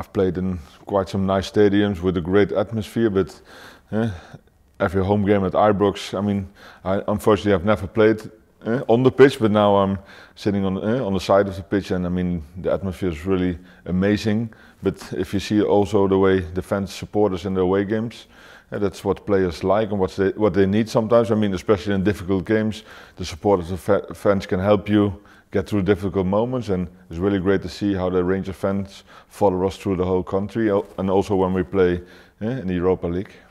I've played in quite some nice stadiums with a great atmosphere, but eh, every home game at Ibrox, I mean, I unfortunately have never played Eh, on the pitch, but now I'm sitting on eh, on the side of the pitch, and I mean the atmosphere is really amazing. But if you see also the way the fans support us in the away games, eh, that's what players like and what they what they need sometimes. I mean, especially in difficult games, the support of the fa fans can help you get through difficult moments, and it's really great to see how the Rangers fans follow us through the whole country, and also when we play in the Europa League.